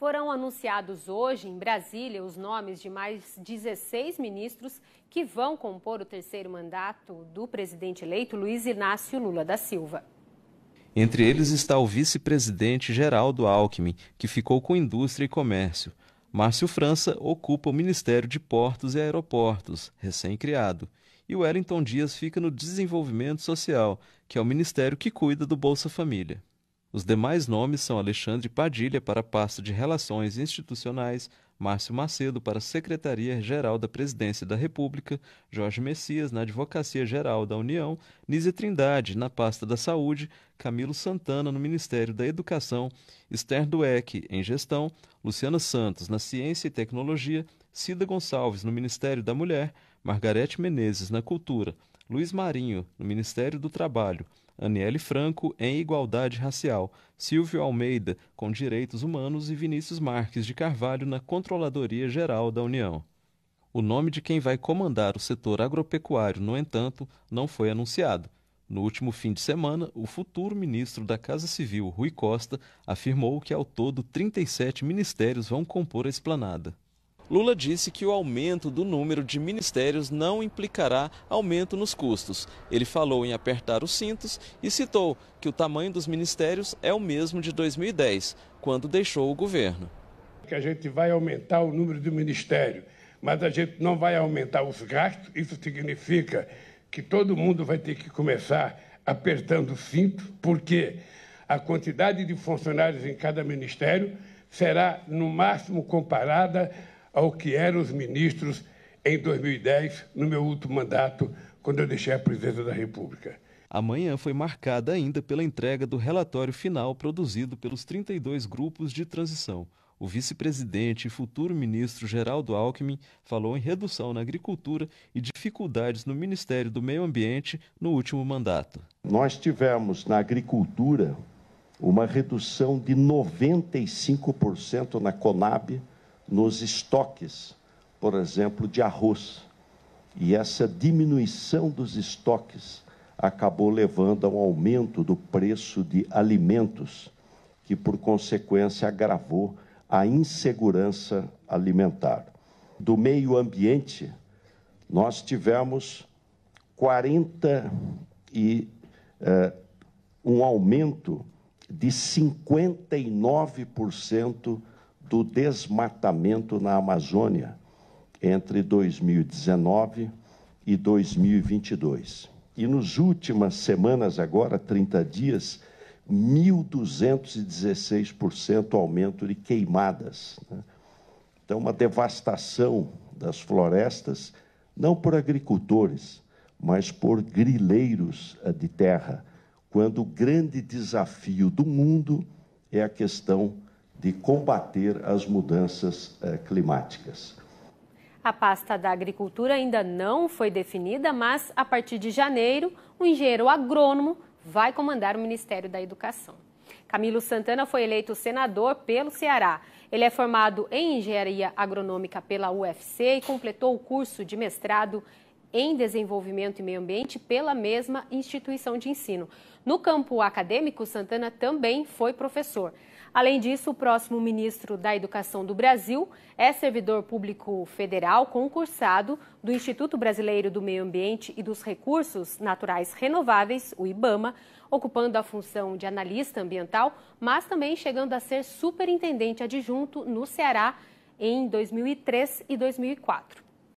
Foram anunciados hoje em Brasília os nomes de mais 16 ministros que vão compor o terceiro mandato do presidente eleito Luiz Inácio Lula da Silva. Entre eles está o vice-presidente Geraldo Alckmin, que ficou com Indústria e Comércio. Márcio França ocupa o Ministério de Portos e Aeroportos, recém-criado. E Wellington Dias fica no Desenvolvimento Social, que é o ministério que cuida do Bolsa Família. Os demais nomes são Alexandre Padilha para a pasta de Relações Institucionais, Márcio Macedo para a Secretaria-Geral da Presidência da República, Jorge Messias na Advocacia-Geral da União, Nise Trindade na pasta da Saúde, Camilo Santana no Ministério da Educação, Esther Dueck em Gestão, Luciana Santos na Ciência e Tecnologia, Cida Gonçalves no Ministério da Mulher, Margarete Menezes na Cultura. Luiz Marinho, no Ministério do Trabalho, Aniele Franco, em Igualdade Racial, Silvio Almeida, com Direitos Humanos e Vinícius Marques de Carvalho, na Controladoria Geral da União. O nome de quem vai comandar o setor agropecuário, no entanto, não foi anunciado. No último fim de semana, o futuro ministro da Casa Civil, Rui Costa, afirmou que ao todo 37 ministérios vão compor a esplanada. Lula disse que o aumento do número de ministérios não implicará aumento nos custos. Ele falou em apertar os cintos e citou que o tamanho dos ministérios é o mesmo de 2010, quando deixou o governo. Que a gente vai aumentar o número de ministério, mas a gente não vai aumentar os gastos. Isso significa que todo mundo vai ter que começar apertando o cinto, porque a quantidade de funcionários em cada ministério será no máximo comparada ao que eram os ministros em 2010, no meu último mandato, quando eu deixei a presidência da República. Amanhã foi marcada ainda pela entrega do relatório final produzido pelos 32 grupos de transição. O vice-presidente e futuro ministro Geraldo Alckmin falou em redução na agricultura e dificuldades no Ministério do Meio Ambiente no último mandato. Nós tivemos na agricultura uma redução de 95% na Conab nos estoques, por exemplo, de arroz. E essa diminuição dos estoques acabou levando a um aumento do preço de alimentos, que por consequência agravou a insegurança alimentar. Do meio ambiente, nós tivemos 40 e eh, um aumento de 59% do desmatamento na Amazônia entre 2019 e 2022. E nos últimas semanas, agora 30 dias, 1.216% aumento de queimadas. Né? Então, uma devastação das florestas, não por agricultores, mas por grileiros eh, de terra, quando o grande desafio do mundo é a questão de combater as mudanças eh, climáticas. A pasta da agricultura ainda não foi definida, mas a partir de janeiro, o um engenheiro agrônomo vai comandar o Ministério da Educação. Camilo Santana foi eleito senador pelo Ceará. Ele é formado em engenharia agronômica pela UFC e completou o curso de mestrado em Desenvolvimento e Meio Ambiente pela mesma instituição de ensino. No campo acadêmico, Santana também foi professor. Além disso, o próximo ministro da Educação do Brasil é servidor público federal concursado do Instituto Brasileiro do Meio Ambiente e dos Recursos Naturais Renováveis, o IBAMA, ocupando a função de analista ambiental, mas também chegando a ser superintendente adjunto no Ceará em 2003 e 2004.